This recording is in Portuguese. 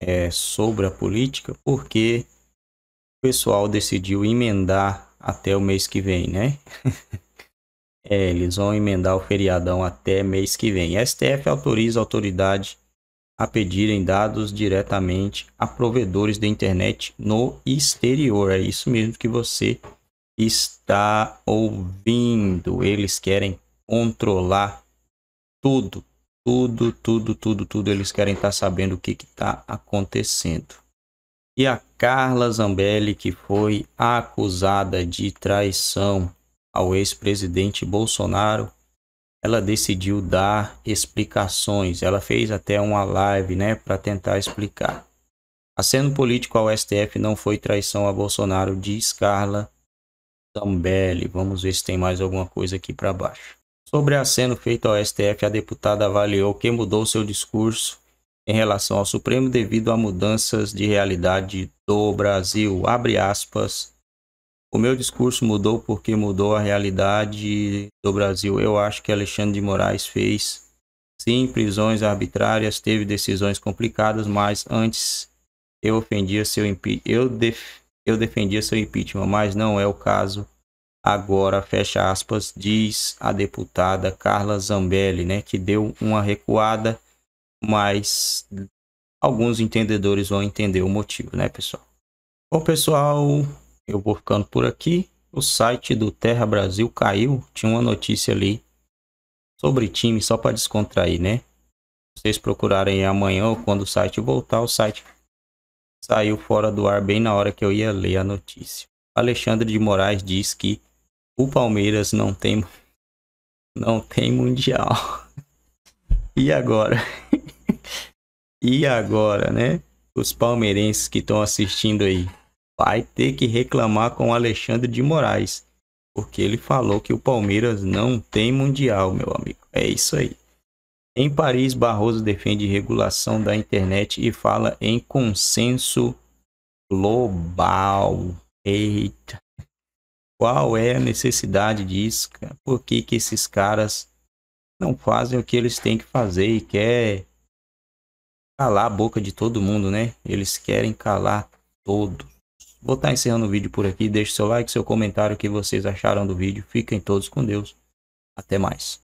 é, sobre a política, porque o pessoal decidiu emendar até o mês que vem, né? é, eles vão emendar o feriadão até mês que vem. A STF autoriza a autoridade a pedirem dados diretamente a provedores de internet no exterior. É isso mesmo que você está ouvindo. Eles querem controlar tudo, tudo, tudo, tudo, tudo eles querem estar tá sabendo o que está acontecendo. E a Carla Zambelli, que foi acusada de traição ao ex-presidente Bolsonaro, ela decidiu dar explicações. Ela fez até uma live, né, para tentar explicar. Aceno político ao STF não foi traição a Bolsonaro, diz Carla Zambelli. Vamos ver se tem mais alguma coisa aqui para baixo. Sobre aceno feito ao STF, a deputada avaliou que mudou seu discurso em relação ao Supremo devido a mudanças de realidade do Brasil. Abre aspas. O meu discurso mudou porque mudou a realidade do Brasil. Eu acho que Alexandre de Moraes fez sim prisões arbitrárias, teve decisões complicadas, mas antes eu ofendia seu eu, def... eu defendia seu impeachment, mas não é o caso. Agora, fecha aspas, diz a deputada Carla Zambelli, né, que deu uma recuada, mas alguns entendedores vão entender o motivo, né, pessoal? Bom, pessoal, eu vou ficando por aqui. O site do Terra Brasil caiu, tinha uma notícia ali sobre time, só para descontrair, né? Vocês procurarem amanhã ou quando o site voltar, o site saiu fora do ar bem na hora que eu ia ler a notícia. Alexandre de Moraes diz que o Palmeiras não tem não tem mundial. E agora? E agora, né? Os palmeirenses que estão assistindo aí vai ter que reclamar com o Alexandre de Moraes, porque ele falou que o Palmeiras não tem mundial, meu amigo. É isso aí. Em Paris, Barroso defende regulação da internet e fala em consenso global. Eita. Qual é a necessidade disso? Cara? Por que, que esses caras não fazem o que eles têm que fazer e quer calar a boca de todo mundo, né? Eles querem calar todos. Vou estar tá encerrando o vídeo por aqui. Deixe seu like, seu comentário, o que vocês acharam do vídeo. Fiquem todos com Deus. Até mais.